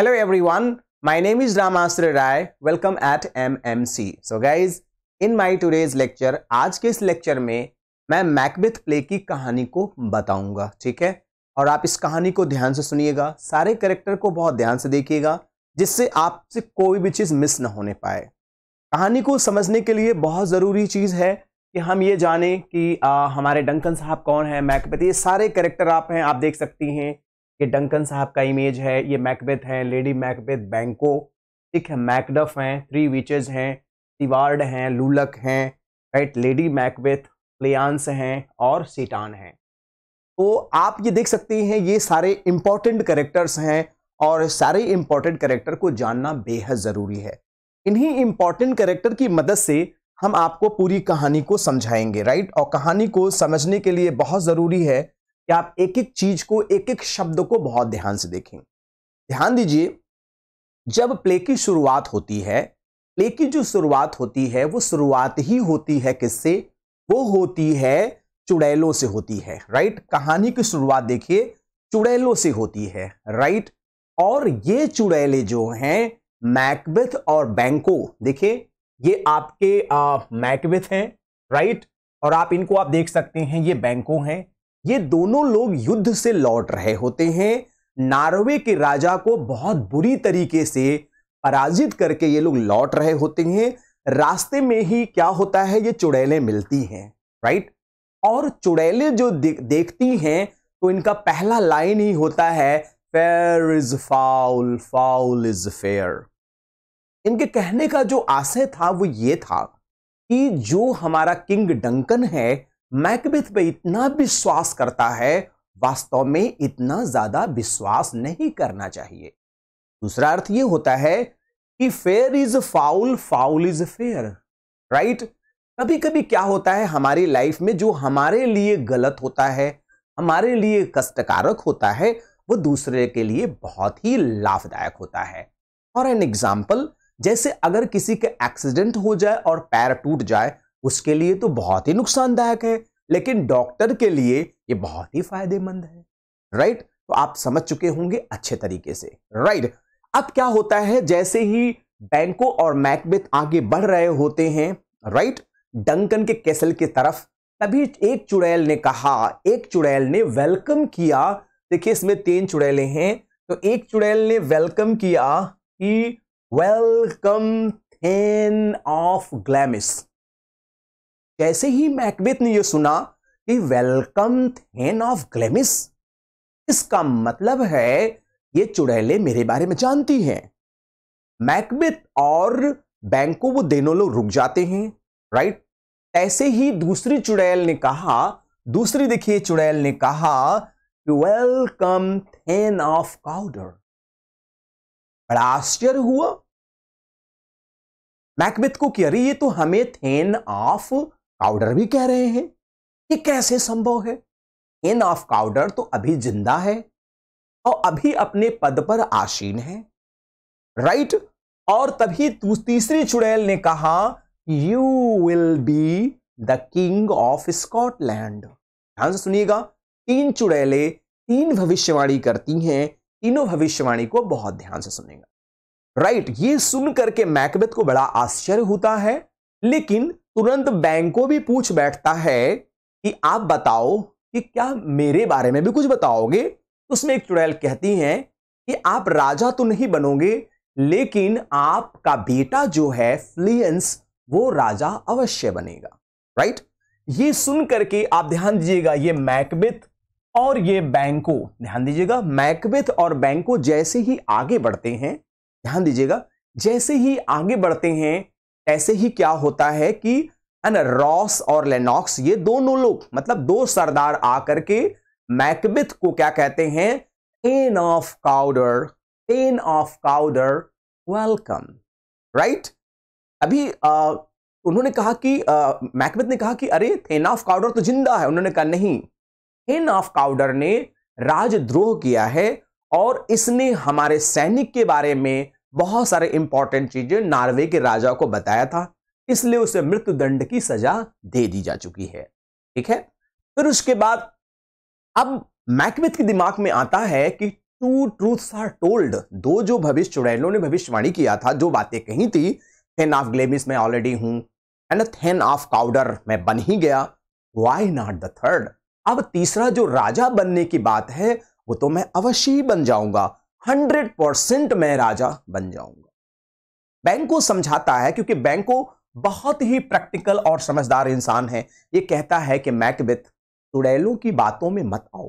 Hello everyone my name is Ramasra Rai welcome at MMC so guys in my today's lecture आज के इस lecture में मैं Macbeth play की कहानी को बताऊंगा ठीक है और आप इस कहानी को ध्यान से सुनिएगा सारे करेक्टर को बहुत ध्यान से देखिएगा जिससे आपसे कोई भी चीज़ मिस ना होने पाए कहानी को समझने के लिए बहुत ज़रूरी चीज़ है कि हम ये जाने कि आ, हमारे डंकन साहब कौन है मैकबेथ ये सारे करेक्टर आप हैं आप देख सकती हैं ये डंकन साहब का इमेज है ये मैकबेथ हैं लेडी मैकबेथ बैंको ठीक है मैकडफ हैं थ्री विचेज हैं तिवार्ड हैं लूलक हैं राइट लेडी मैकबेथ प्लेंस हैं और सीटान हैं तो आप ये देख सकते हैं ये सारे इम्पॉर्टेंट करेक्टर्स हैं और सारे इम्पॉर्टेंट करेक्टर को जानना बेहद ज़रूरी है इन्हीं इम्पॉर्टेंट करेक्टर की मदद से हम आपको पूरी कहानी को समझाएंगे राइट और कहानी को समझने के लिए बहुत ज़रूरी है कि आप एक एक चीज को एक एक शब्द को बहुत ध्यान से देखें ध्यान दीजिए जब प्ले की शुरुआत होती है प्ले की जो शुरुआत होती है वो शुरुआत ही होती है किससे वो होती है चुड़ैलों से होती है राइट कहानी की शुरुआत देखिए चुड़ैलों से होती है राइट और ये चुड़ैले जो हैं मैकबेथ और बैंको देखिए ये आपके मैकबेथ हैं राइट और आप इनको आप देख सकते हैं ये बैंको हैं ये दोनों लोग युद्ध से लौट रहे होते हैं नार्वे के राजा को बहुत बुरी तरीके से पराजित करके ये लोग लौट रहे होते हैं रास्ते में ही क्या होता है ये चुड़ैलें मिलती हैं राइट और चुड़ैलें जो दे, देखती हैं तो इनका पहला लाइन ही होता है fair is foul foul is fair इनके कहने का जो आशय था वो ये था कि जो हमारा किंग डंकन है मैकबेथ पे इतना विश्वास करता है वास्तव में इतना ज्यादा विश्वास नहीं करना चाहिए दूसरा अर्थ यह होता है कि fair is foul foul is fair right कभी कभी क्या होता है हमारी लाइफ में जो हमारे लिए गलत होता है हमारे लिए कष्टकारक होता है वो दूसरे के लिए बहुत ही लाभदायक होता है फॉर एन एग्जाम्पल जैसे अगर किसी के एक्सीडेंट हो जाए और पैर टूट जाए उसके लिए तो बहुत ही नुकसानदायक है लेकिन डॉक्टर के लिए ये बहुत ही फायदेमंद है राइट तो आप समझ चुके होंगे अच्छे तरीके से राइट अब क्या होता है जैसे ही बैंको और मैकबेथ आगे बढ़ रहे होते हैं राइट डंकन के कैसल की तरफ तभी एक चुड़ैल ने कहा एक चुड़ैल ने वेलकम किया देखिए इसमें तीन चुड़ैले हैं तो एक चुड़ैल ने वेलकम किया कि वेलकम थेन ऑफ ग्लैमिस जैसे ही मैकबेथ ने यह सुना कि वेलकम थेन ऑफ ग्लेमिस इसका मतलब है ये चुड़ैले मेरे बारे में जानती हैं मैकबेथ और बैंको वो दोनों लोग रुक जाते हैं राइट ऐसे ही दूसरी चुड़ैल ने कहा दूसरी देखिए चुड़ैल ने कहा वेलकम थेन ऑफ काउडर बड़ा आश्चर्य हुआ मैकबेथ को कि अरे ये तो हमें थेन ऑफ काउडर भी कह रहे हैं ये कैसे संभव है इन ऑफ काउडर तो अभी जिंदा है और अभी अपने पद पर आसीन है राइट और तभी तीसरी चुड़ैल ने कहा you will be the king of Scotland ध्यान से सुनिएगा तीन चुड़ैले तीन भविष्यवाणी करती हैं तीनों भविष्यवाणी को बहुत ध्यान से सुनेगा राइट right, ये सुन करके मैकबेथ को बड़ा आश्चर्य होता है लेकिन तुरंत बैंकों भी पूछ बैठता है कि आप बताओ कि क्या मेरे बारे में भी कुछ बताओगे उसमें एक चुड़ैल कहती है कि आप राजा तो नहीं बनोगे लेकिन आपका बेटा जो है फ्लियंस वो राजा अवश्य बनेगा राइट ये सुन करके आप ध्यान दीजिएगा ये मैकबेथ और ये बैंको ध्यान दीजिएगा मैकबेथ और बैंको जैसे ही आगे बढ़ते हैं ध्यान दीजिएगा जैसे ही आगे बढ़ते हैं ऐसे ही क्या होता है कि है ना रॉस और लेनॉक्स ये दोनों लोग मतलब दो सरदार आकर के मैकबिथ को क्या कहते हैं thane of Cawdor thane of Cawdor welcome right अभी आ, उन्होंने कहा कि मैकबिथ ने कहा कि अरे थेन ऑफ काउडर तो जिंदा है उन्होंने कहा नहीं थेन ऑफ काउडर ने राजद्रोह किया है और इसने हमारे सैनिक के बारे में बहुत सारे इंपॉर्टेंट चीजें नॉर्वे के राजा को बताया था इसलिए उसे मृत्युदंड की सजा दे दी जा चुकी है ठीक है फिर उसके बाद अब मैकमिथ के दिमाग में आता है कि टू ट्रूथ आर टोल्ड दो जो भविष्य चुड़ैलों ने भविष्यवाणी किया था जो बातें कही थी थेन ऑफ ग्लेमिस मैं ऑलरेडी हूं एंड थेन ऑफ काउडर मैं बन ही गया वाई नॉट द थर्ड अब तीसरा जो राजा बनने की बात है वो तो मैं अवश्य ही बन जाऊंगा हंड्रेड परसेंट मैं राजा बन जाऊंगा बैंक को समझाता है क्योंकि बैंक को बहुत ही प्रैक्टिकल और समझदार इंसान है ये कहता है कि मैकबिथ चुड़ैलों की बातों में मत आओ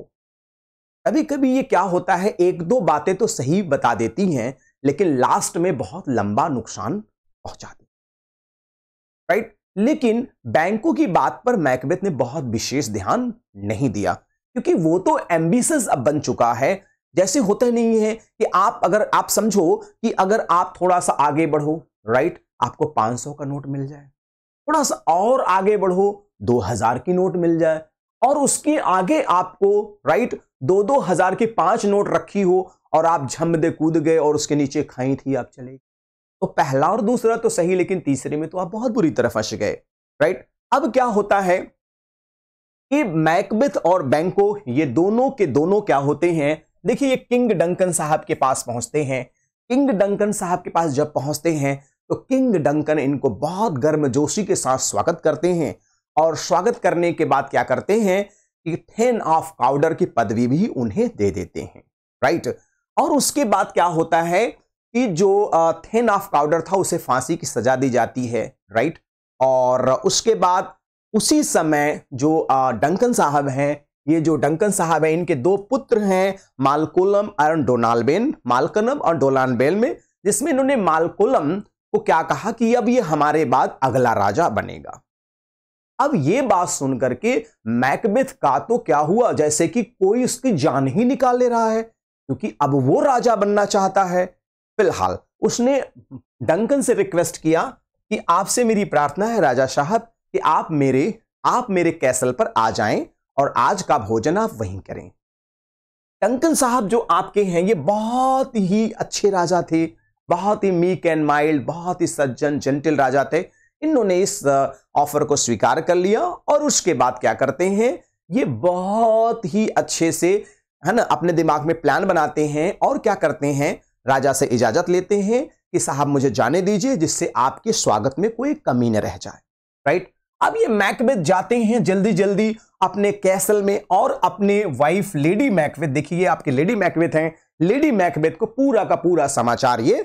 कभी कभी ये क्या होता है एक दो बातें तो सही बता देती हैं लेकिन लास्ट में बहुत लंबा नुकसान पहुंचा देती राइट लेकिन बैंकों की बात पर मैकबेथ ने बहुत विशेष ध्यान नहीं दिया क्योंकि वो तो एम्बिस अब बन चुका है जैसे होते नहीं है कि आप अगर आप समझो कि अगर आप थोड़ा सा आगे बढ़ो राइट आपको 500 का नोट मिल जाए थोड़ा सा और आगे बढ़ो 2000 की नोट मिल जाए और उसके आगे आपको राइट दो दो हजार की पांच नोट रखी हो और आप झमदे कूद गए और उसके नीचे खाई थी आप चले तो पहला और दूसरा तो सही लेकिन तीसरे में तो आप बहुत बुरी तरह फंस गए राइट अब क्या होता है कि मैकबिथ और बैंको ये दोनों के दोनों क्या होते हैं देखिए ये किंग डंकन साहब के पास पहुंचते हैं किंग डंकन साहब के पास जब पहुंचते हैं तो किंग डंकन इनको बहुत गर्मजोशी के साथ स्वागत करते हैं और स्वागत करने के बाद क्या करते हैं कि टेन ऑफ काउडर की पदवी भी उन्हें दे देते हैं राइट और उसके बाद क्या होता है कि जो थेन ऑफ काउडर था उसे फांसी की सजा दी जाती है राइट और उसके बाद उसी समय जो डंकन साहब हैं ये जो डंकन साहब है इनके दो पुत्र हैं मालकोलम और डोनाल्बेन मालकनम और डोलानबेन में जिसमें इन्होंने मालकोलम को क्या कहा कि अब ये हमारे बाद अगला राजा बनेगा अब ये बात सुनकर के मैकबेथ का तो क्या हुआ जैसे कि कोई उसकी जान ही निकाल ले रहा है क्योंकि अब वो राजा बनना चाहता है फिलहाल उसने डंकन से रिक्वेस्ट किया कि आपसे मेरी प्रार्थना है राजा साहब कि आप मेरे आप मेरे कैसल पर आ जाएं और आज का भोजन आप वहीं करें टंकन साहब जो आपके हैं ये बहुत ही अच्छे राजा थे बहुत ही मीक एंड माइल्ड बहुत ही सज्जन जेंटिल राजा थे इन्होंने इस ऑफर को स्वीकार कर लिया और उसके बाद क्या करते हैं ये बहुत ही अच्छे से है ना अपने दिमाग में प्लान बनाते हैं और क्या करते हैं राजा से इजाजत लेते हैं कि साहब मुझे जाने दीजिए जिससे आपके स्वागत में कोई कमी न रह जाए राइट अब ये मैकबेथ जाते हैं जल्दी जल्दी अपने कैसल में और अपने वाइफ लेडी मैकवेथ देखिए आपके लेडी मैकवेथ हैं लेडी मैकवेथ को पूरा का पूरा समाचार ये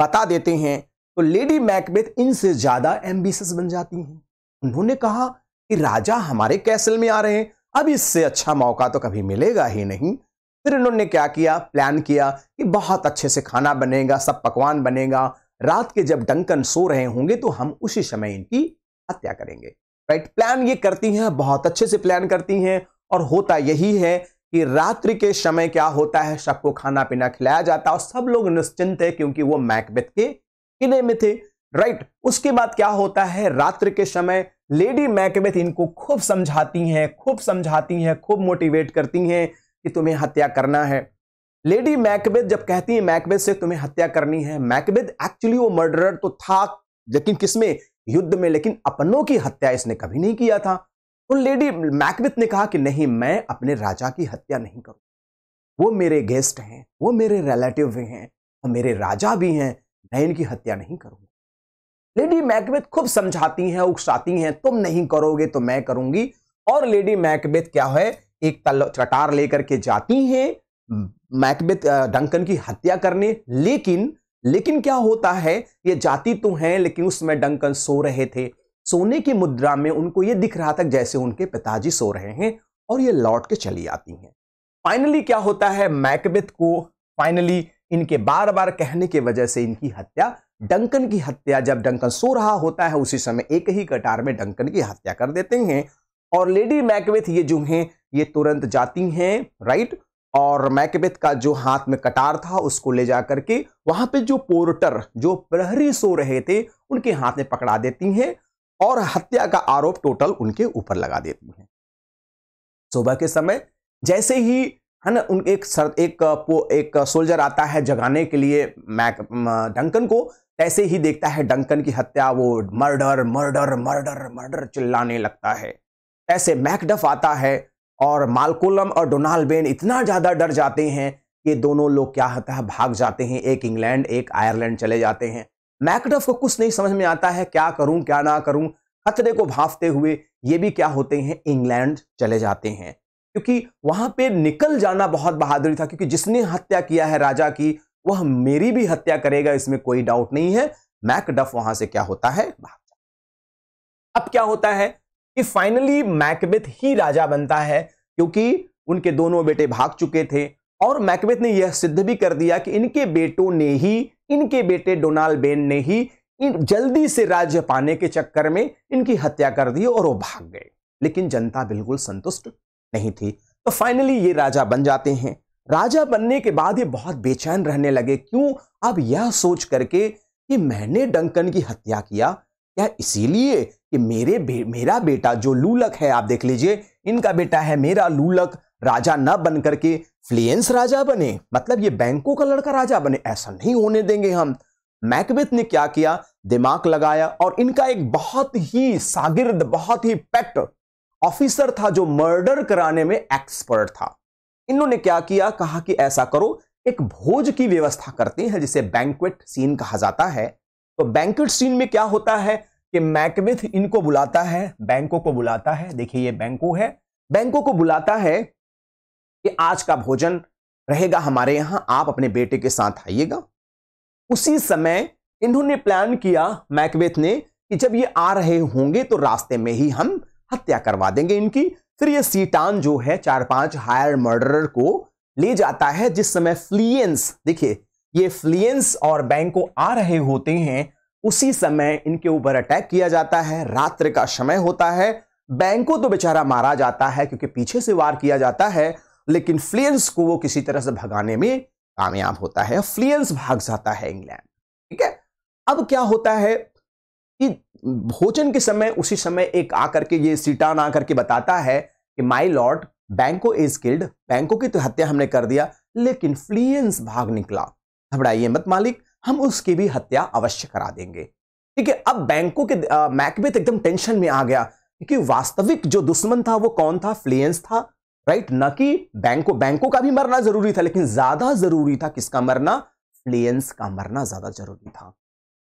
बता देते हैं तो लेडी मैकबेथ इनसे ज्यादा एम्बिशस बन जाती हैं उन्होंने कहा कि राजा हमारे कैसल में आ रहे हैं अब इससे अच्छा मौका तो कभी मिलेगा ही नहीं फिर इन्होंने क्या किया प्लान किया कि बहुत अच्छे से खाना बनेगा सब पकवान बनेगा रात के जब डंकन सो रहे होंगे तो हम उसी समय इनकी हत्या करेंगे राइट प्लान ये करती हैं बहुत अच्छे से प्लान करती हैं और होता यही है कि रात्रि के समय क्या होता है सबको खाना पीना खिलाया जाता है और सब लोग निश्चिंत है क्योंकि वो मैकबेथ के किले में थे राइट उसके बाद क्या होता है रात्रि के समय लेडी मैकबेथ इनको खूब समझाती हैं खूब समझाती हैं खूब मोटिवेट करती हैं कि तुम्हें हत्या करना है लेडी मैकबेथ जब कहती है मैकबेथ से तुम्हें हत्या करनी है मैकबेथ एक्चुअली वो मर्डरर तो था लेकिन किसमें युद्ध में लेकिन अपनों की हत्या इसने कभी नहीं किया था तो लेडी मैकबेथ ने कहा कि नहीं मैं अपने राजा की हत्या नहीं करूँ वो मेरे गेस्ट हैं वो मेरे रिलेटिव भी हैं और मेरे राजा भी हैं मैं इनकी हत्या नहीं करूंगा लेडी मैकबेथ खूब समझाती हैं उकसाती हैं तुम नहीं करोगे तो मैं करूंगी और लेडी मैकबेथ क्या है एक तल लेकर के जाती हैं मैकबेथ डंकन की हत्या करने लेकिन लेकिन क्या होता है ये जाति तो हैं लेकिन उसमें डंकन सो रहे थे सोने की मुद्रा में उनको ये दिख रहा था जैसे उनके पिताजी सो रहे हैं और ये लौट के चली आती हैं फाइनली क्या होता है मैकबेथ को फाइनली इनके बार बार कहने की वजह से इनकी हत्या डंकन की हत्या जब डंकन सो रहा होता है उसी समय एक ही कटार में डंकन की हत्या कर देते हैं और लेडी मैकवेथ ये जो हैं ये तुरंत जाती हैं राइट और मैकबेथ का जो हाथ में कटार था उसको ले जा करके वहां पे जो पोर्टर जो प्रहरी सो रहे थे उनके हाथ में पकड़ा देती हैं और हत्या का आरोप टोटल उनके ऊपर लगा देती हैं सुबह के समय जैसे ही है ना उन एक सर एक एक सोल्जर आता है जगाने के लिए मैक डंकन को ऐसे ही देखता है डंकन की हत्या वो मर्डर मर्डर मर्डर मर्डर चिल्लाने लगता है ऐसे मैकडफ आता है और मालकोलम और डोनाल्डबेन इतना ज़्यादा डर जाते हैं कि दोनों लोग क्या होता है भाग जाते हैं एक इंग्लैंड एक आयरलैंड चले जाते हैं मैकडफ को कुछ नहीं समझ में आता है क्या करूं क्या ना करूं खतरे को भाफते हुए ये भी क्या होते हैं इंग्लैंड चले जाते हैं क्योंकि वहां पे निकल जाना बहुत बहादुरी था क्योंकि जिसने हत्या किया है राजा की वह मेरी भी हत्या करेगा इसमें कोई डाउट नहीं है मैकडफ वहां से क्या होता है भाग अब क्या होता है कि फाइनली मैकबेथ ही राजा बनता है क्योंकि उनके दोनों बेटे भाग चुके थे और मैकबेथ ने यह सिद्ध भी कर दिया कि इनके बेटों ने ही इनके बेटे डोनाल्ड बेन ने ही इन जल्दी से राज्य पाने के चक्कर में इनकी हत्या कर दी और वो भाग गए लेकिन जनता बिल्कुल संतुष्ट नहीं थी तो फाइनली ये राजा बन जाते हैं राजा बनने के बाद ये बहुत बेचैन रहने लगे क्यों अब यह सोच करके कि मैंने डंकन की हत्या किया क्या इसीलिए कि मेरे बे, मेरा बेटा जो लूलक है आप देख लीजिए इनका बेटा है मेरा लूलक राजा न बन करके फ्लियंस राजा बने मतलब ये बैंकों का लड़का राजा बने ऐसा नहीं होने देंगे हम मैकबेथ ने क्या किया दिमाग लगाया और इनका एक बहुत ही सागिर्द बहुत ही पेट ऑफिसर था जो मर्डर कराने में एक्सपर्ट था इन्होंने क्या किया कहा कि ऐसा करो एक भोज की व्यवस्था करते हैं जिसे बैंकवेट सीन कहा जाता है तो बैंकवेट सीन में क्या होता है कि मैकविथ इनको बुलाता है बैंकों को बुलाता है देखिए ये बैंको है बैंकों को बुलाता है कि आज का भोजन रहेगा हमारे यहां आप अपने बेटे के साथ आइएगा उसी समय इन्होंने प्लान किया मैकवेथ ने कि जब ये आ रहे होंगे तो रास्ते में ही हम हत्या करवा देंगे इनकी फिर ये सीटान जो है चार पांच हायर मर्डरर को ले जाता है जिस समय फ्लियंस देखिए ये फ्लियंस और बैंको आ रहे होते हैं उसी समय इनके ऊपर अटैक किया जाता है रात्र का समय होता है बैंकों तो बेचारा मारा जाता है क्योंकि पीछे से वार किया जाता है लेकिन फ्लियंस को वो किसी तरह से भगाने में कामयाब होता है फ्लियंस भाग जाता है इंग्लैंड ठीक है अब क्या होता है कि भोजन के समय उसी समय एक आकर के ये सीटान आकर के बताता है कि my lord Banquo is killed Banquo की तो हत्या हमने कर दिया लेकिन फ्लियंस भाग निकला घबराइए मत मालिक हम उसकी भी हत्या अवश्य करा देंगे ठीक है अब बैंकों के मैकबेथ एकदम टेंशन में आ गया क्योंकि वास्तविक जो दुश्मन था वो कौन था फ्लियंस था राइट न कि बैंकों बैंकों का भी मरना जरूरी था लेकिन ज्यादा जरूरी था किसका मरना फ्लियंस का मरना ज्यादा जरूरी था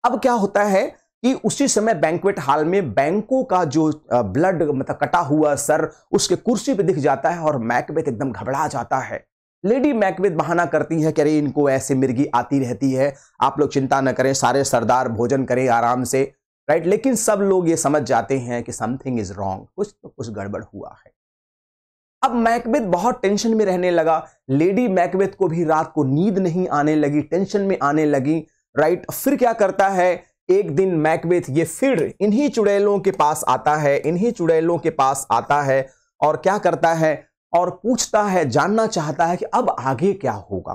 अब क्या होता है कि उसी समय बैंकवेट हॉल में बैंकों का जो ब्लड मतलब कटा हुआ सर उसके कुर्सी पे दिख जाता है और मैकबेथ एकदम घबरा जाता है लेडी मैकबेथ बहाना करती है कि अरे इनको ऐसे मिर्गी आती रहती है आप लोग चिंता न करें सारे सरदार भोजन करें आराम से राइट लेकिन सब लोग ये समझ जाते हैं कि समथिंग इज रॉन्ग कुछ तो कुछ गड़बड़ हुआ है अब मैकबेथ बहुत टेंशन में रहने लगा लेडी मैकबेथ को भी रात को नींद नहीं आने लगी टेंशन में आने लगी राइट फिर क्या करता है एक दिन मैकबेथ ये फिर इन्हीं चुड़ैलों के पास आता है इन्हीं चुड़ैलों के पास आता है और क्या करता है और पूछता है जानना चाहता है कि अब आगे क्या होगा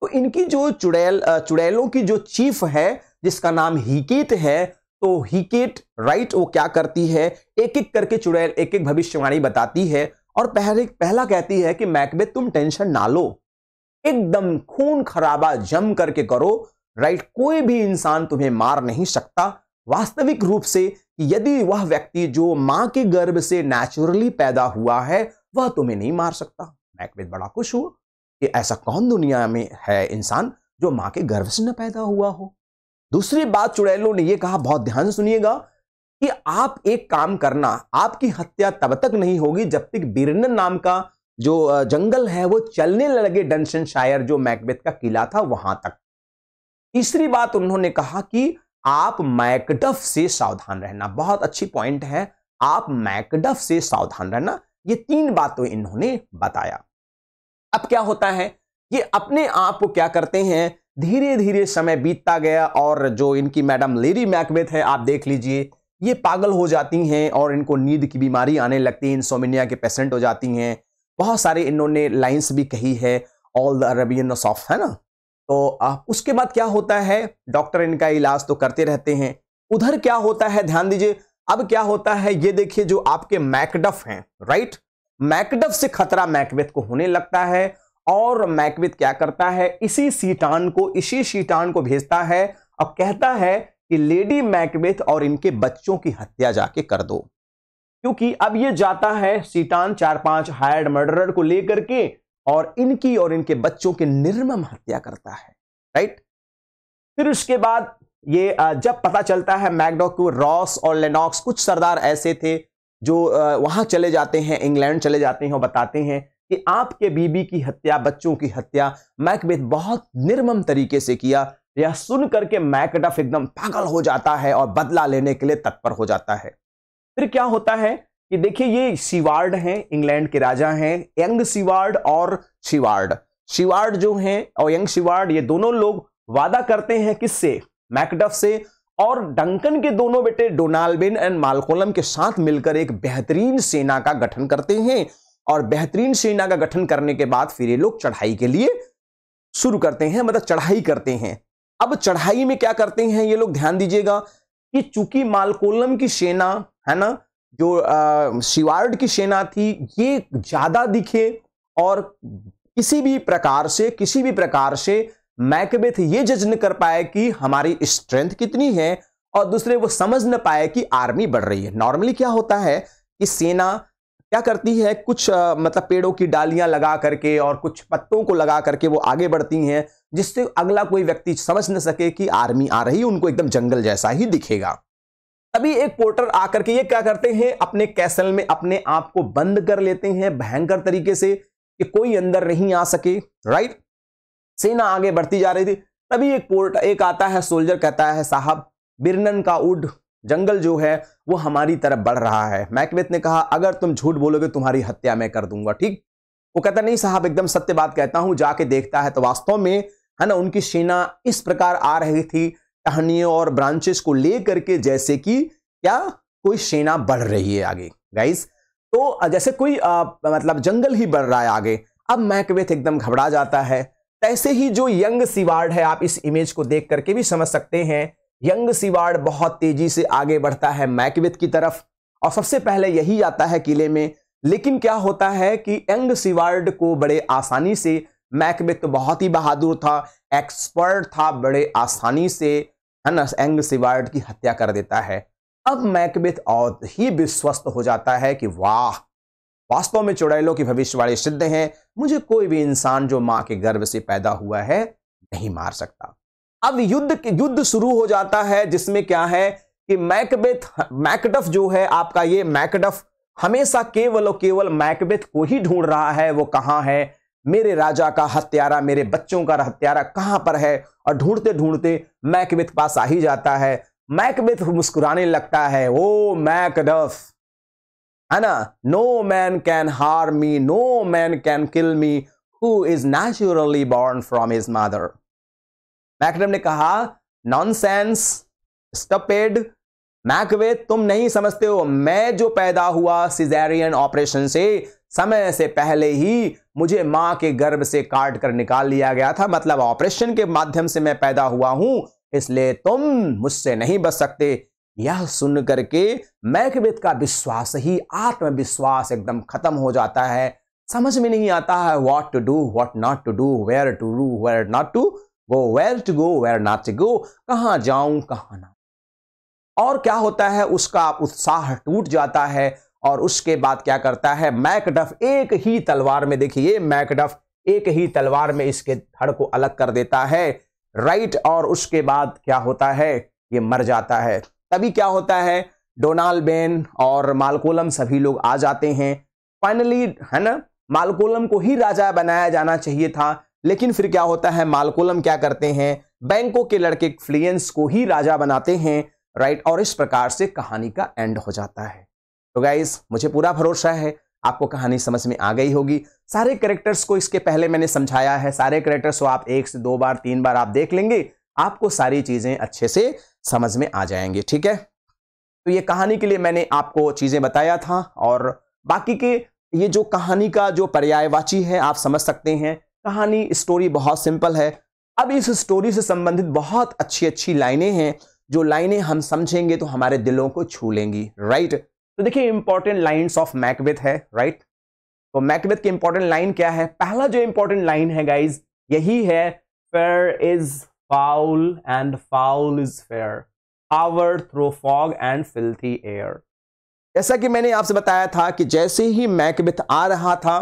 तो इनकी जो चुड़ैल चुड़ैलों की जो चीफ है जिसका नाम हिकेत है तो हिकेट राइट वो क्या करती है एक एक करके चुड़ैल एक एक भविष्यवाणी बताती है और पहले पहला कहती है कि मैकबे तुम टेंशन ना लो एकदम खून खराबा जम करके करो राइट कोई भी इंसान तुम्हें मार नहीं सकता वास्तविक रूप से यदि वह व्यक्ति जो मां के गर्भ से नेचुरली पैदा हुआ है वह तुम्हें नहीं मार सकता मैकबेथ बड़ा खुश हुआ कि ऐसा कौन दुनिया में है इंसान जो माँ के गर्भ से न पैदा हुआ हो दूसरी बात चुड़ैलों ने यह कहा बहुत ध्यान सुनिएगा कि आप एक काम करना आपकी हत्या तब तक नहीं होगी जब तक बिरन नाम का जो जंगल है वो चलने लगे डनशन शायर जो मैकबेथ का किला था वहां तक तीसरी बात उन्होंने कहा कि आप मैकडफ से सावधान रहना बहुत अच्छी पॉइंट है आप मैकडफ से सावधान रहना ये तीन बातों इन्होंने बताया अब क्या होता है ये अपने आप को क्या करते हैं धीरे धीरे समय बीतता गया और जो इनकी मैडम लेरी मैकवेथ है आप देख लीजिए ये पागल हो जाती हैं और इनको नींद की बीमारी आने लगती है इंसोमिनिया के पेशेंट हो जाती हैं बहुत सारे इन्होंने लाइंस भी कही है ऑल द अरबियन ऑफ है ना तो उसके बाद क्या होता है डॉक्टर इनका इलाज तो करते रहते हैं उधर क्या होता है ध्यान दीजिए अब क्या होता है ये देखिए जो आपके मैकडफ हैं राइट मैकडफ से खतरा मैकवेथ को होने लगता है और मैकवेथ क्या करता है इसी सीटान को इसी सीटान को भेजता है और कहता है कि लेडी मैकवेथ और इनके बच्चों की हत्या जाके कर दो क्योंकि अब ये जाता है सीटान चार पांच हायर्ड मर्डरर को लेकर के और इनकी और इनके बच्चों की निर्मम हत्या करता है राइट फिर उसके बाद ये जब पता चलता है मैकडॉक को रॉस और लेनॉक्स कुछ सरदार ऐसे थे जो वहां चले जाते हैं इंग्लैंड चले जाते हैं और बताते हैं कि आपके बीबी की हत्या बच्चों की हत्या मैकबेथ बहुत निर्मम तरीके से किया यह सुन करके मैकडफ एकदम पागल हो जाता है और बदला लेने के लिए तत्पर हो जाता है फिर क्या होता है कि देखिए ये शिवार्ड हैं इंग्लैंड के राजा हैं यंग शिवार्ड और शिवार्ड शिवार्ड जो हैं और यंग शिवार्ड ये दोनों लोग वादा करते हैं किससे मैकडफ से और डंकन के दोनों बेटे डोनाल्बिन एंड मालकोलम के साथ मिलकर एक बेहतरीन सेना का गठन करते हैं और बेहतरीन सेना का गठन करने के बाद फिर ये लोग चढ़ाई के लिए शुरू करते हैं मतलब चढ़ाई करते हैं अब चढ़ाई में क्या करते हैं ये लोग ध्यान दीजिएगा कि चूंकि मालकोलम की सेना है ना जो शिवार्ड की सेना थी ये ज्यादा दिखे और किसी भी प्रकार से किसी भी प्रकार से मैकबेथ ये जज न कर पाए कि हमारी स्ट्रेंथ कितनी है और दूसरे वो समझ न पाए कि आर्मी बढ़ रही है नॉर्मली क्या होता है कि सेना क्या करती है कुछ आ, मतलब पेड़ों की डालियां लगा करके और कुछ पत्तों को लगा करके वो आगे बढ़ती हैं जिससे अगला कोई व्यक्ति समझ न सके कि आर्मी आ रही उनको एकदम जंगल जैसा ही दिखेगा तभी एक पोर्टर आकर के ये क्या करते हैं अपने कैसल में अपने आप को बंद कर लेते हैं भयंकर तरीके से कि कोई अंदर नहीं आ सके राइट सेना आगे बढ़ती जा रही थी तभी एक पोर्ट एक आता है सोल्जर कहता है साहब बिरनन का उड जंगल जो है वो हमारी तरफ बढ़ रहा है मैकबेथ ने कहा अगर तुम झूठ बोलोगे तुम्हारी हत्या मैं कर दूंगा ठीक वो कहता नहीं साहब एकदम सत्य बात कहता हूं जाके देखता है तो वास्तव में है ना उनकी सेना इस प्रकार आ रही थी टहनियों और ब्रांचेस को ले करके जैसे कि क्या कोई सेना बढ़ रही है आगे गाइस तो जैसे कोई आ, मतलब जंगल ही बढ़ रहा है आगे अब मैकवेथ एकदम घबरा जाता है ऐसे ही जो यंग सिवार्ड है आप इस इमेज को देख करके भी समझ सकते हैं यंग सिवार्ड बहुत तेजी से आगे बढ़ता है मैकविथ की तरफ और सबसे पहले यही आता है किले में लेकिन क्या होता है कि यंग सिवार्ड को बड़े आसानी से मैकविथ तो बहुत ही बहादुर था एक्सपर्ट था बड़े आसानी से है ना यंग सिवार्ड की हत्या कर देता है अब मैकविथ और ही विश्वस्त हो जाता है कि वाह वास्तव में चुड़ैलों की भविष्यवाणी सिद्ध है मुझे कोई भी इंसान जो मां के गर्भ से पैदा हुआ है नहीं मार सकता अब युद्ध युद्ध शुरू हो जाता है जिसमें क्या है कि मैकबेथ मैकडफ जो है आपका ये मैकडफ हमेशा केवल और केवल मैकबेथ को ही ढूंढ रहा है वो कहाँ है मेरे राजा का हत्यारा मेरे बच्चों का हत्यारा कहाँ पर है और ढूंढते ढूंढते मैकबेथ पास आ ही जाता है मैकबेथ मुस्कुराने लगता है ओ मैकडफ है ना no man can harm me no man can kill me who is naturally born from his mother Macduff ने कहा नॉनसेंस स्टपेड मैकवे तुम नहीं समझते हो मैं जो पैदा हुआ सिजेरियन ऑपरेशन से समय से पहले ही मुझे मां के गर्भ से काट कर निकाल लिया गया था मतलब ऑपरेशन के माध्यम से मैं पैदा हुआ हूं इसलिए तुम मुझसे नहीं बच सकते यह सुन करके मैकबेथ का विश्वास ही आत्मविश्वास एकदम खत्म हो जाता है समझ में नहीं आता है what to do what not to do where to do where not to go where to go where not to go कहाँ जाऊं कहाँ ना और क्या होता है उसका उत्साह टूट जाता है और उसके बाद क्या करता है मैकडफ एक ही तलवार में देखिए मैकडफ एक ही तलवार में इसके धड़ को अलग कर देता है राइट और उसके बाद क्या होता है ये मर जाता है तभी क्या होता है डोनाल्ड बेन और मालकोलम सभी लोग आ जाते हैं फाइनली है ना मालकोलम को ही राजा बनाया जाना चाहिए था लेकिन फिर क्या होता है मालकोलम क्या करते हैं बैंकों के लड़के फ्लियंस को ही राजा बनाते हैं राइट और इस प्रकार से कहानी का एंड हो जाता है तो गाइज मुझे पूरा भरोसा है आपको कहानी समझ में आ गई होगी सारे करेक्टर्स को इसके पहले मैंने समझाया है सारे करेक्टर्स को आप एक से दो बार तीन बार आप देख लेंगे आपको सारी चीजें अच्छे से समझ में आ जाएंगे ठीक है तो ये कहानी के लिए मैंने आपको चीज़ें बताया था और बाकी के ये जो कहानी का जो पर्यायवाची है आप समझ सकते हैं कहानी स्टोरी बहुत सिंपल है अब इस स्टोरी से संबंधित बहुत अच्छी अच्छी लाइनें हैं जो लाइनें हम समझेंगे तो हमारे दिलों को छू लेंगी राइट तो देखिए इंपॉर्टेंट लाइन्स ऑफ मैकबेथ है राइट तो मैकबेथ की इंपॉर्टेंट लाइन क्या है पहला जो इंपॉर्टेंट लाइन है गाइज यही है fair is foul and foul is fair power through fog and filthy air जैसा कि मैंने आपसे बताया था कि जैसे ही मैकबेथ आ रहा था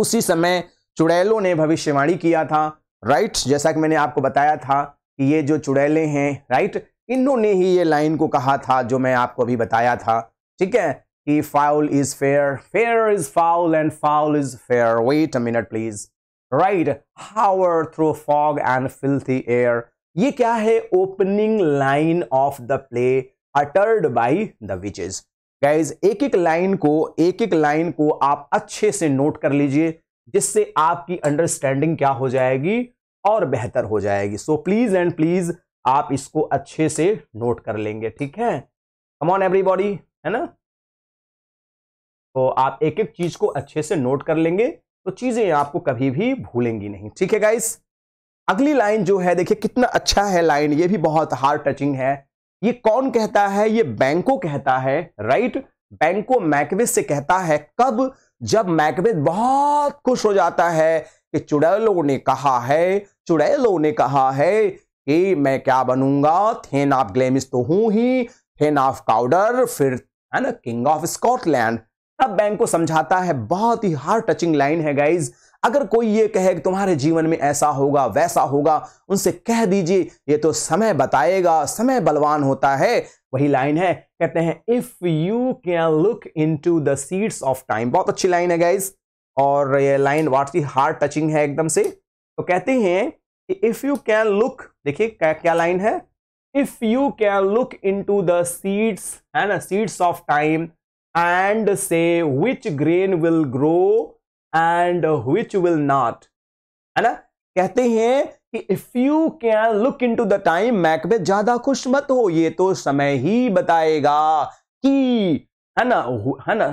उसी समय चुड़ैलों ने भविष्यवाणी किया था राइट जैसा कि मैंने आपको बताया था कि ये जो चुड़ैले हैं राइट इन्होंने ही ये लाइन को कहा था जो मैं आपको अभी बताया था ठीक है कि foul is fair fair is foul and foul is fair wait a minute please right hover through fog and filthy air ये क्या है opening line of the play uttered by the witches guys एक एक line को एक एक line को आप अच्छे से नोट कर लीजिए जिससे आपकी अंडरस्टैंडिंग क्या हो जाएगी और बेहतर हो जाएगी सो प्लीज एंड प्लीज आप इसको अच्छे से नोट कर लेंगे ठीक है कम ऑन एवरीबॉडी है ना तो आप एक एक चीज को अच्छे से नोट कर लेंगे तो चीजें आपको कभी भी भूलेंगी नहीं ठीक है गाइस अगली लाइन जो है देखिए कितना अच्छा है लाइन ये भी बहुत हार्ड टचिंग है ये कौन कहता है ये बैंको कहता है राइट बैंको मैकवेद से कहता है कब जब मैकबेद बहुत खुश हो जाता है कि चुड़ैलों ने कहा है चुड़ैलों ने कहा है कि मैं क्या बनूंगा थे नाफ ग्लेमिस तो हूं ही थे नाफ काउडर फिर है ना किंग ऑफ स्कॉटलैंड अब बैंक को समझाता है बहुत ही हार्ड टचिंग लाइन है गाइज अगर कोई ये कहे कि तुम्हारे जीवन में ऐसा होगा वैसा होगा उनसे कह दीजिए ये तो समय बताएगा समय बलवान होता है वही लाइन है कहते हैं if you can look into the seeds of time बहुत अच्छी लाइन है गाइज और ये लाइन वाट सी हार्ड टचिंग है एकदम से तो कहते हैं कि इफ यू कैन लुक देखिए क्या क्या लाइन है if you can look into the seeds है ना seeds of time and say which grain will grow and which will not है ना कहते हैं कि if you can look into the time मैक में ज्यादा खुश मत हो ये तो समय ही बताएगा कि है ना है ना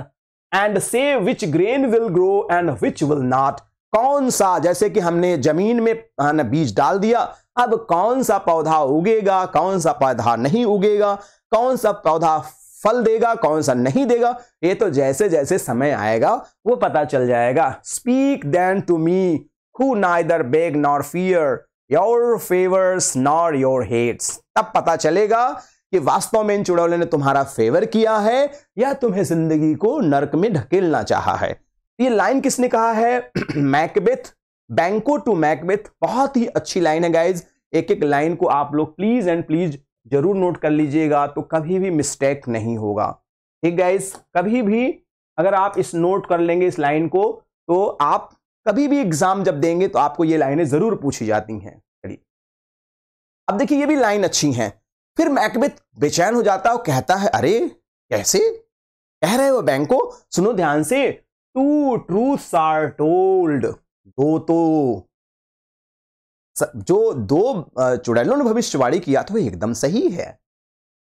and say which grain will grow and which will not कौन सा जैसे कि हमने जमीन में है ना बीज डाल दिया अब कौन सा पौधा उगेगा कौन सा पौधा नहीं उगेगा कौन सा पौधा फल देगा कौन सा नहीं देगा ये तो जैसे जैसे समय आएगा वो पता चल जाएगा speak then to me who neither beg nor fear your favours nor your hates तब पता चलेगा कि वास्तव में इन चुड़ौले ने तुम्हारा फेवर किया है या तुम्हें जिंदगी को नरक में ढकेलना चाहा है ये लाइन किसने कहा है मैकबेथ बैंको टू मैकबेथ बहुत ही अच्छी लाइन है गाइज एक एक लाइन को आप लोग प्लीज एंड प्लीज जरूर नोट कर लीजिएगा तो कभी भी मिस्टेक नहीं होगा ठीक गाइस कभी भी अगर आप इस नोट कर लेंगे इस लाइन को तो आप कभी भी एग्जाम जब देंगे तो आपको ये लाइनें जरूर पूछी जाती हैं चलिए अब देखिए ये भी लाइन अच्छी है फिर मैकबेथ बेचैन हो जाता है और कहता है अरे कैसे कह रहे हो बैंक को सुनो ध्यान से टू ट्रूथ आर टोल्ड दो तो जो दो चुड़ैलों ने भविष्यवाणी किया था तो वो एकदम सही है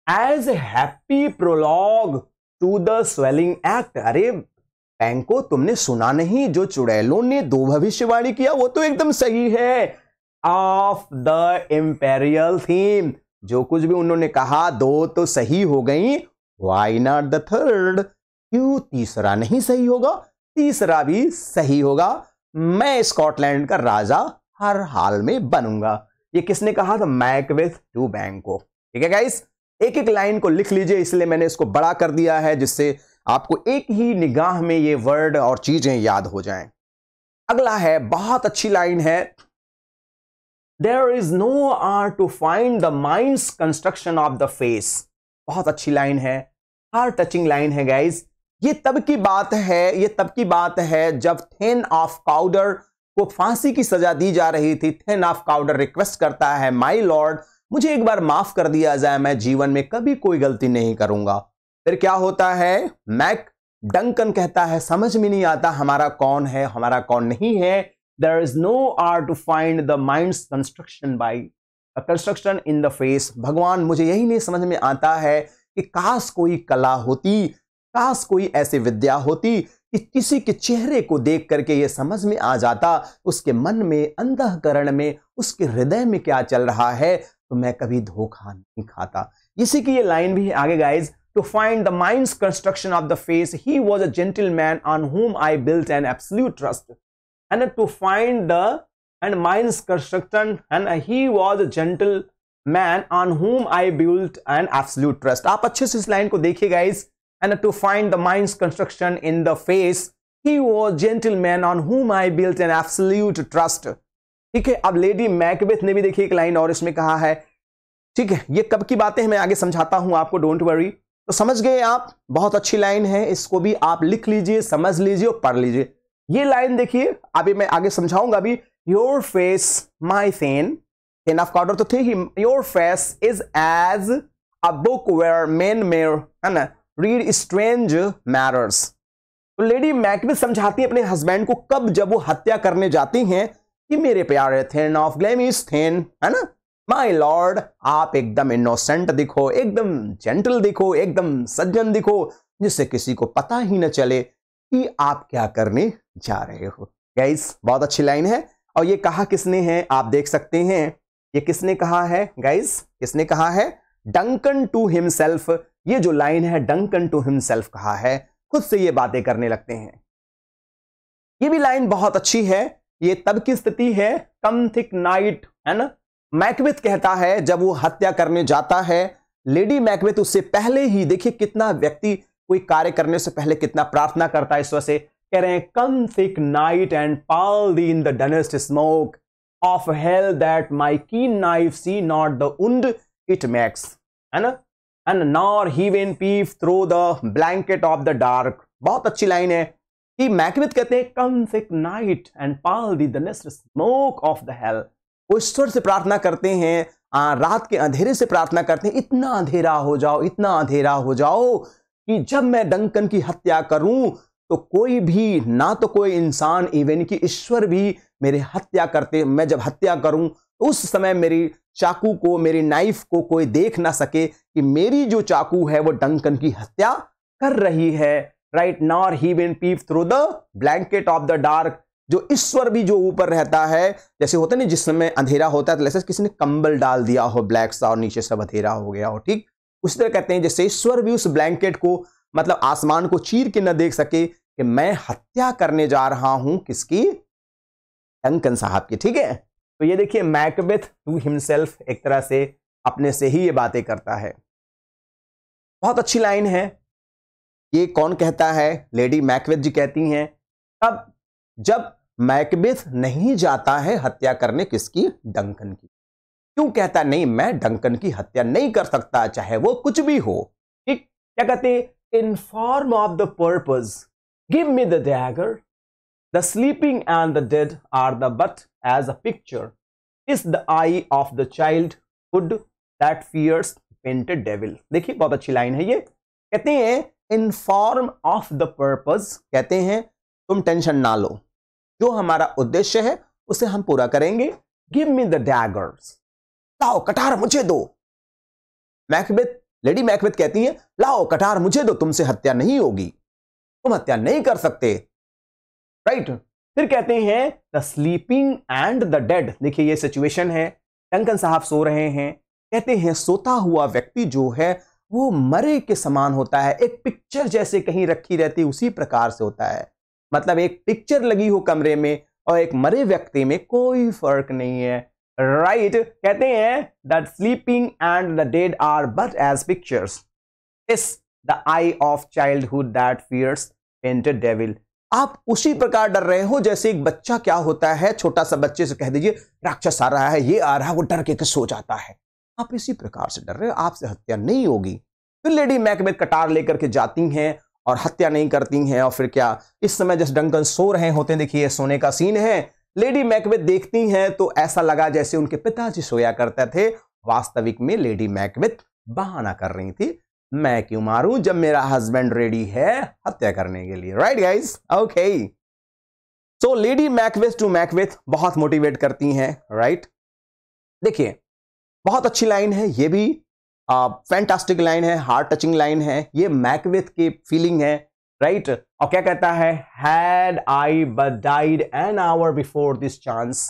as a happy prologue to the swelling act अरे बैंको तुमने सुना नहीं जो चुड़ैलों ने दो भविष्यवाणी किया वो तो एकदम सही है ऑफ द इम्पेरियल थीम जो कुछ भी उन्होंने कहा दो तो सही हो गई वाई नॉट द थर्ड क्यों तीसरा नहीं सही होगा तीसरा भी सही होगा मैं स्कॉटलैंड का राजा हर हाल में बनूंगा ये किसने कहा था विथ टू बैंको ठीक है गाइस एक एक लाइन को लिख लीजिए इसलिए मैंने इसको बड़ा कर दिया है जिससे आपको एक ही निगाह में ये वर्ड और चीजें याद हो जाएं अगला है बहुत अच्छी लाइन है there is no art to find the mind construction of the face बहुत अच्छी लाइन है हर टचिंग लाइन है गाइज ये तब की बात है ये तब की बात है जब थेन ऑफ पाउडर को फांसी की सजा दी जा रही थी थेन ऑफ काउडर रिक्वेस्ट करता है माई लॉर्ड मुझे एक बार माफ कर दिया जाए मैं जीवन में कभी कोई गलती नहीं करूंगा फिर क्या होता है मैक डंकन कहता है समझ में नहीं आता हमारा कौन है हमारा कौन नहीं है there is no art to find the mind construction by construction in the face भगवान मुझे यही नहीं समझ में आता है कि काश कोई कला होती काश कोई ऐसी विद्या होती कि किसी के चेहरे को देख करके ये समझ में आ जाता उसके मन में अंधकरण में उसके हृदय में क्या चल रहा है तो मैं कभी धोखा नहीं खाता इसी की ये लाइन भी आगे guys to find the mind's construction of the face he was a gentleman on whom i built an absolute trust and to find the and mind's construction and he was a gentleman on whom i built an absolute trust aap acche se is line ko dekhiye guys and to find the mine's construction in the face he was gentleman on whom I built an absolute trust ठीक है अब lady Macbeth ने भी देखी एक line और इसमें कहा है ठीक है ये कब की बातें हैं मैं आगे समझाता हूं आपको डोंट वरी तो समझ गए आप बहुत अच्छी लाइन है इसको भी आप लिख लीजिए समझ लीजिए और पढ़ लीजिए ये लाइन देखिए अभी मैं आगे समझाऊंगा अभी your face my thane thane of order तो थे ही your face is as a book where men may है ना रीड स्ट्रेंज मैटर्स तो लेडी मैकबेथ समझाती है अपने हस्बैंड को कब जब वो हत्या करने जाती हैं कि मेरे प्यारे थे ऑफ ग्लैमिस थे है ना माय लॉर्ड आप एकदम इनोसेंट दिखो एकदम जेंटल दिखो एकदम सज्जन दिखो जिससे किसी को पता ही ना चले कि आप क्या करने जा रहे हो गाइस बहुत अच्छी लाइन है और ये कहा किसने है आप देख सकते हैं ये किसने कहा है गाइस किसने कहा है डंकन टू हिमसेल्फ ये जो लाइन है डंकन टू हिमसेल्फ कहा है खुद से ये बातें करने लगते हैं ये भी लाइन बहुत अच्छी है ये तब की स्थिति है कम थिक नाइट है ना मैकविथ कहता है जब वो हत्या करने जाता है लेडी मैकविथ उससे पहले ही देखिए कितना व्यक्ति कोई कार्य करने से पहले कितना प्रार्थना करता है ईश्वर से कह रहे हैं come thick night and pall thee in the dunnest smoke of hell that my keen knife see not the wound it makes है ना and nor heaven peep through the blanket of the dark बहुत अच्छी line है कि Macbeth कहते हैं come thick night and pall thee smoke of the hell वो ईश्वर से प्रार्थना करते हैं आ, रात के अंधेरे से प्रार्थना करते हैं इतना अंधेरा हो जाओ इतना अंधेरा हो जाओ कि जब मैं डंकन की हत्या करूं तो कोई भी ना तो कोई इंसान इवन कि ईश्वर भी मेरे हत्या करते मैं जब हत्या करूं तो उस समय मेरी चाकू को मेरी नाइफ को कोई देख ना सके कि मेरी जो चाकू है वो डंकन की हत्या कर रही है right nor heaven peep through the blanket of the dark जो ईश्वर भी जो ऊपर रहता है जैसे होता है ना जिस समय अंधेरा होता है तो जैसे किसी ने कंबल डाल दिया हो ब्लैक सा और नीचे सब अंधेरा हो गया हो ठीक उसी तरह कहते हैं जैसे ईश्वर भी उस ब्लैंकेट को मतलब आसमान को चीर के न देख सके कि मैं हत्या करने जा रहा हूं किसकी डंकन साहब की ठीक है तो ये देखिए मैकबेथ टू हिमसेल्फ एक तरह से अपने से ही ये बातें करता है बहुत अच्छी लाइन है ये कौन कहता है लेडी मैकबेथ जी कहती हैं तब जब मैकबेथ नहीं जाता है हत्या करने किसकी डंकन की क्यों कहता नहीं मैं डंकन की हत्या नहीं कर सकता चाहे वो कुछ भी हो ठीक क्या कहते infirm of the purpose give me the dagger the sleeping and the dead are the but as a picture is the eye of the child hood that fears painted devil देखिए बहुत अच्छी line है ये कहते हैं infirm of the purpose कहते हैं तुम टेंशन ना लो जो हमारा उद्देश्य है उसे हम पूरा करेंगे गिव मी द डैगर्स लाओ कटार मुझे दो मैकबेथ लेडी मैकबेथ कहती है लाओ कटार मुझे दो तुमसे हत्या नहीं होगी तुम हत्या नहीं कर सकते राइट right? फिर कहते हैं the sleeping and the dead देखिए ये सिचुएशन है टंकन साहब सो रहे हैं कहते हैं सोता हुआ व्यक्ति जो है वो मरे के समान होता है एक पिक्चर जैसे कहीं रखी रहती उसी प्रकार से होता है मतलब एक पिक्चर लगी हो कमरे में और एक मरे व्यक्ति में कोई फर्क नहीं है राइट right, कहते हैं the sleeping and the dead are but as pictures is the eye of hood that fears painted devil आप उसी प्रकार डर रहे हो जैसे एक बच्चा क्या होता है छोटा सा बच्चे से कह दीजिए राक्षस आ रहा है ये आ रहा है वो डर के सो जाता है आप इसी प्रकार से डर रहे हो आपसे हत्या नहीं होगी फिर लेडी मैकबे कटार लेकर के जाती हैं और हत्या नहीं करती हैं और फिर क्या इस समय जैसे डंकन सो रहे होते हैं देखिए सोने का सीन है लेडी मैकबे देखती हैं तो ऐसा लगा जैसे उनके पिताजी सोया करते थे वास्तविक में लेडी मैकबे बहाना कर रही थी मैं क्यों मारूं जब मेरा हस्बैंड रेडी है हत्या करने के लिए right guys okay so lady Macbeth to Macbeth बहुत मोटिवेट करती हैं राइट right? देखिए बहुत अच्छी लाइन है ये भी फैंटास्टिक लाइन है हार्ट टचिंग लाइन है ये मैकवेथ की फीलिंग है राइट right? और क्या कहता है had I but died an hour before this chance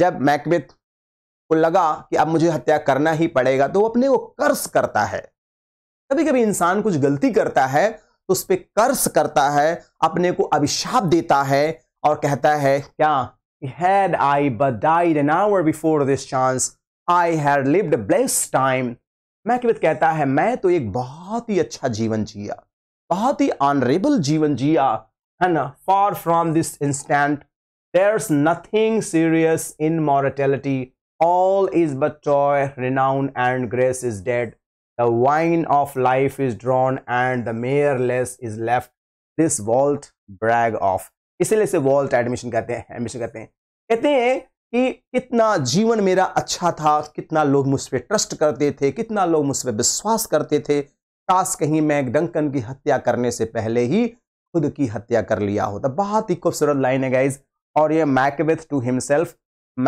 जब मैकविथ को लगा कि अब मुझे हत्या करना ही पड़ेगा तो वो अपने को कर्स करता है कभी कभी इंसान कुछ गलती करता है तो उस पर कर्स करता है अपने को अभिशाप देता है और कहता है क्या had I but an hour before this chance I had lived bless time Macbeth कहता है मैं तो एक बहुत ही अच्छा जीवन जिया बहुत ही ऑनरेबल जीवन जिया है ना for from this instant there's nothing serious in mortality all is but toy renown and grace is dead the wine of life is drawn and the mayorless is left this vault brag of इसीलिए से vault admission कहते हैं admission कहते हैं कहते हैं कि कितना जीवन मेरा अच्छा था कितना लोग मुझ पर ट्रस्ट करते थे कितना लोग मुझ पर विश्वास करते थे काश कहीं मैं डंकन की हत्या करने से पहले ही खुद की हत्या कर लिया होता बहुत ही खूबसूरत लाइन है गाइज और ये मैकविथ टू हिमसेल्फ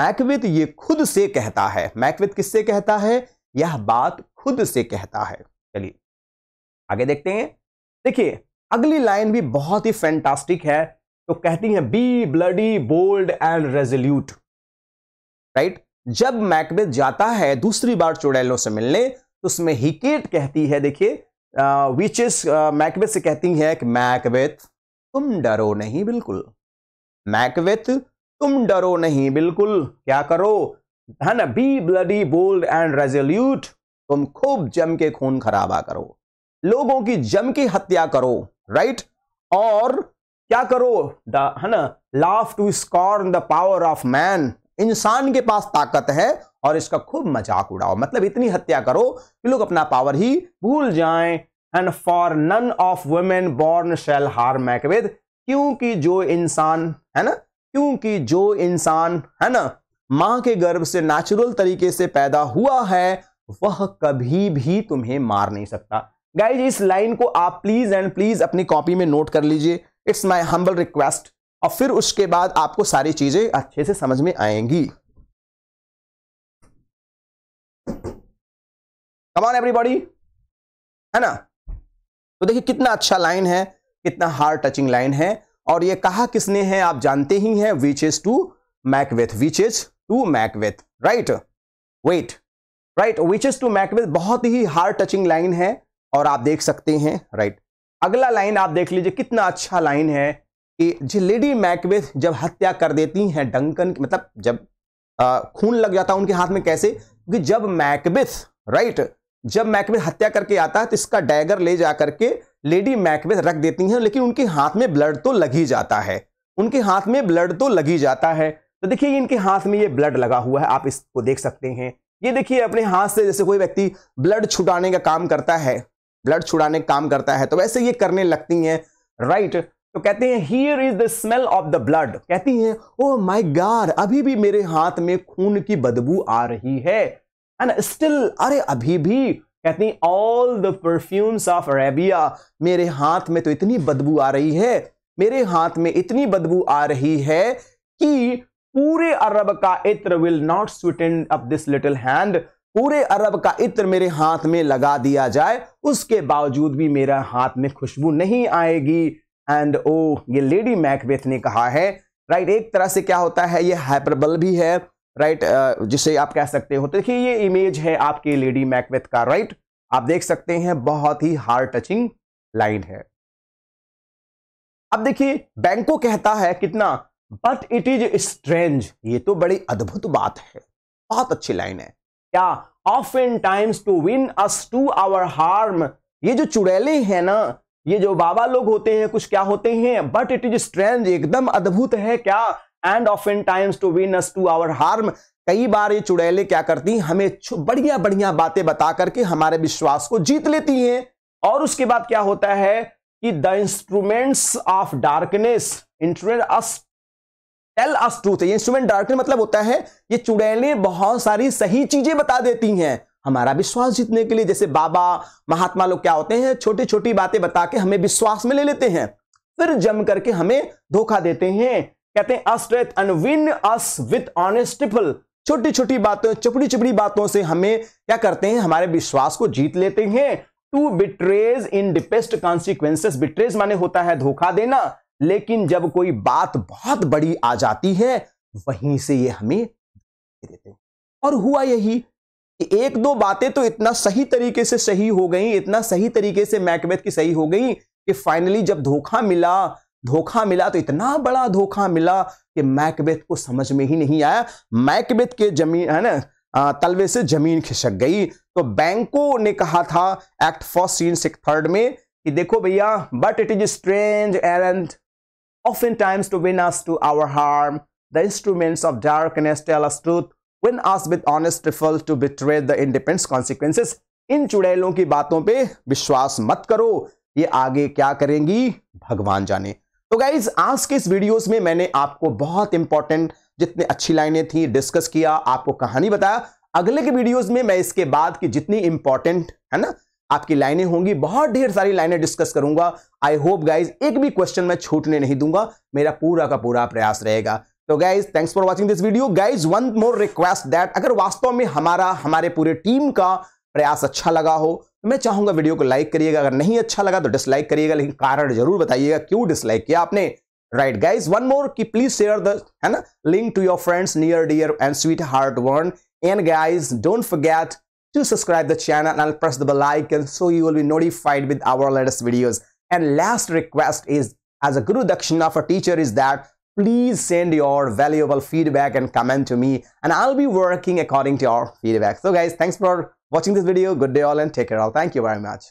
मैकविथ ये खुद से कहता है मैकविथ किससे कहता है यह बात खुद से कहता है चलिए आगे देखते हैं देखिए अगली लाइन भी बहुत ही फैंटास्टिक है तो कहती है be bloody bold and resolute right जब मैकबेथ जाता है दूसरी बार चुड़ैलों से मिलने तो उसमें हिकेट कहती है देखिए विच इज मैकबेथ से कहती है कि मैकबेथ तुम डरो नहीं बिल्कुल मैकबेथ तुम डरो नहीं बिल्कुल क्या करो है ना be bloody bold and resolute तुम खूब जम के खून खराबा करो लोगों की जम की हत्या करो राइट और क्या करो द है ना laugh to scorn the power of man इंसान के पास ताकत है और इसका खूब मजाक उड़ाओ मतलब इतनी हत्या करो कि लोग अपना पावर ही भूल जाएं and for none of women born shall harm Macbeth क्योंकि जो इंसान है ना क्योंकि जो इंसान है ना मां के गर्भ से नेचुरल तरीके से पैदा हुआ है वह कभी भी तुम्हें मार नहीं सकता गाइज इस लाइन को आप प्लीज एंड प्लीज अपनी कॉपी में नोट कर लीजिए इट्स माई हम्बल रिक्वेस्ट और फिर उसके बाद आपको सारी चीजें अच्छे से समझ में आएंगी कमान एवरीबॉडी है ना तो देखिए कितना अच्छा लाइन है कितना हार्ड टचिंग लाइन है और ये कहा किसने है आप जानते ही हैं which is to Macbeth which is to Macbeth right wait right is to Macbeth? बहुत ही हार्ड टचिंग लाइन है और आप देख सकते हैं राइट right. अगला लाइन आप देख लीजिए कितना अच्छा लाइन है कि लेडी मैकवेथ जब हत्या कर देती हैं डंकन मतलब जब खून लग जाता है उनके हाथ में कैसे क्योंकि जब मैकबेथ राइट right, जब मैकबेथ हत्या करके आता है तो इसका डैगर ले जा करके लेडी मैकबेथ रख देती हैं लेकिन उनके हाथ में ब्लड तो लग ही जाता है उनके हाथ में ब्लड तो लग ही जाता है तो देखिए इनके हाथ में ये ब्लड लगा हुआ है आप इसको देख सकते हैं ये देखिए अपने हाथ से जैसे कोई व्यक्ति ब्लड छुटाने का काम करता है ब्लड छुड़ाने का काम करता है तो वैसे ये करने लगती हैं राइट तो कहते हैं here is the smell of the blood कहती हैं ओ माई गार अभी भी मेरे हाथ में खून की बदबू आ रही है एंड स्टिल अरे अभी भी कहती है all the perfumes of Arabia मेरे हाथ में तो इतनी बदबू आ रही है मेरे हाथ में इतनी बदबू आ रही है कि पूरे अरब का इत्र will not sweeten up this little hand पूरे अरब का इत्र मेरे हाथ में लगा दिया जाए उसके बावजूद भी मेरा हाथ में खुशबू नहीं आएगी एंड ओ oh, ये लेडी मैकबेथ ने कहा है राइट right, एक तरह से क्या होता है ये हाइपरबल भी है राइट right, uh, जिसे आप कह सकते हो तो देखिए ये इमेज है आपके लेडी मैकबेथ का राइट right? आप देख सकते हैं बहुत ही हार्ड टचिंग लाइन है अब देखिए बैंको कहता है कितना बट इट इज स्ट्रेंज ये तो बड़ी अद्भुत बात है बहुत अच्छी लाइन है क्या oftentimes to win us to our harm ये जो चुड़ैले हैं ना ये जो बाबा लोग होते हैं कुछ क्या होते हैं बट इट इज स्ट्रेंज एकदम अद्भुत है क्या and oftentimes to win us to our harm कई बार ये चुड़ैले क्या करती हमें बढ़िया बढ़िया बातें बता करके हमारे विश्वास को जीत लेती हैं और उसके बाद क्या होता है कि the instruments of darkness instrument us tell us truth ये इंस्ट्रूमेंट डायरेक्टर मतलब होता है ये चुड़ैलें बहुत सारी सही चीजें बता देती हैं हमारा विश्वास जीतने के लिए जैसे बाबा महात्मा लोग क्या होते हैं छोटी छोटी बातें बता के हमें विश्वास में ले लेते हैं फिर जम करके हमें धोखा देते हैं कहते हैं us truth and win us with honest trifles छोटी छोटी बातों चुपड़ी चुपड़ी बातों से हमें क्या करते हैं हमारे विश्वास को जीत लेते हैं to betrays in deepest consequences betrays माने होता है धोखा देना लेकिन जब कोई बात बहुत बड़ी आ जाती है वहीं से ये हमें देते हैं और हुआ यही कि एक दो बातें तो इतना सही तरीके से सही हो गई इतना सही तरीके से मैकबेथ की सही हो गई कि फाइनली जब धोखा मिला धोखा मिला तो इतना बड़ा धोखा मिला कि मैकबेथ को समझ में ही नहीं आया मैकबेथ के जमीन है ना तलवे से जमीन खिसक गई तो बैंकों ने कहा था act first scene six third में कि देखो भैया but it is strange and oftentimes to win us to our harm. The instruments of darkness tell us truth, win us with honest refill to betray the independence consequences. इन चुड़ैलों की बातों पे विश्वास मत करो ये आगे क्या करेंगी भगवान जाने तो गाइज आज के इस वीडियोस में मैंने आपको बहुत इंपॉर्टेंट जितने अच्छी लाइनें थी डिस्कस किया आपको कहानी बताया अगले के वीडियोस में मैं इसके बाद की जितनी इंपॉर्टेंट है ना आपकी लाइनें होंगी बहुत ढेर सारी लाइनें डिस्कस करूंगा आई होप गाइज एक भी क्वेश्चन मैं छूटने नहीं दूंगा मेरा पूरा का पूरा प्रयास रहेगा तो guys thanks for watching this video guys one more request that अगर वास्तव में हमारा हमारे पूरे टीम का प्रयास अच्छा लगा हो तो मैं चाहूंगा वीडियो को लाइक करिएगा अगर नहीं अच्छा लगा तो डिसलाइक करिएगा लेकिन कारण जरूर बताइएगा क्यों डिसलाइक किया आपने राइट गाइज वन मोर की प्लीज शेयर द है ना link to your friends near dear and sweetheart worn and guys don't forget to subscribe the channel and press the bell icon so you will be notified with our latest videos. And last request is as a Guru Dakshina for teacher is that please send your valuable feedback and comment to me and I'll be working according to your feedback. So guys, thanks for watching this video. Good day all and take care all. Thank you very much.